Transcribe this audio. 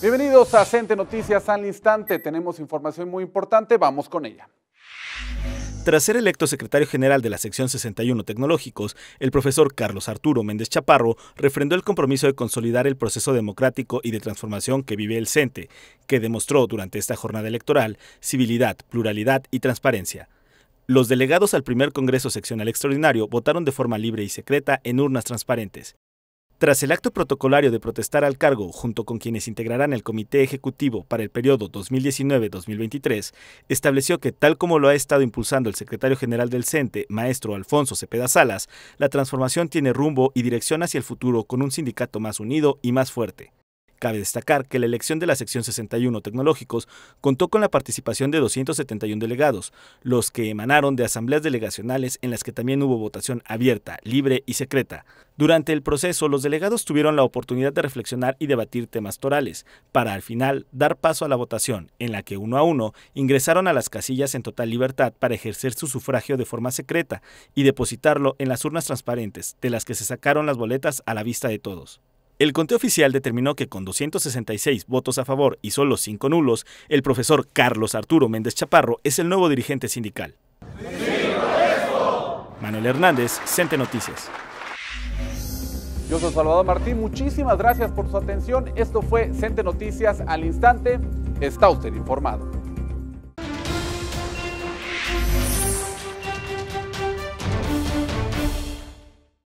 Bienvenidos a Cente Noticias al Instante. Tenemos información muy importante, vamos con ella. Tras ser electo secretario general de la sección 61 Tecnológicos, el profesor Carlos Arturo Méndez Chaparro refrendó el compromiso de consolidar el proceso democrático y de transformación que vive el CENTE, que demostró durante esta jornada electoral civilidad, pluralidad y transparencia. Los delegados al primer Congreso Seccional Extraordinario votaron de forma libre y secreta en urnas transparentes. Tras el acto protocolario de protestar al cargo junto con quienes integrarán el Comité Ejecutivo para el periodo 2019-2023, estableció que tal como lo ha estado impulsando el secretario general del CENTE, maestro Alfonso Cepeda Salas, la transformación tiene rumbo y dirección hacia el futuro con un sindicato más unido y más fuerte. Cabe destacar que la elección de la sección 61 Tecnológicos contó con la participación de 271 delegados, los que emanaron de asambleas delegacionales en las que también hubo votación abierta, libre y secreta. Durante el proceso, los delegados tuvieron la oportunidad de reflexionar y debatir temas torales, para al final dar paso a la votación, en la que uno a uno ingresaron a las casillas en total libertad para ejercer su sufragio de forma secreta y depositarlo en las urnas transparentes, de las que se sacaron las boletas a la vista de todos. El conteo oficial determinó que con 266 votos a favor y solo 5 nulos, el profesor Carlos Arturo Méndez Chaparro es el nuevo dirigente sindical. Manuel Hernández, Cente Noticias. Yo soy Salvador Martín, muchísimas gracias por su atención. Esto fue Cente Noticias al instante. Está usted informado.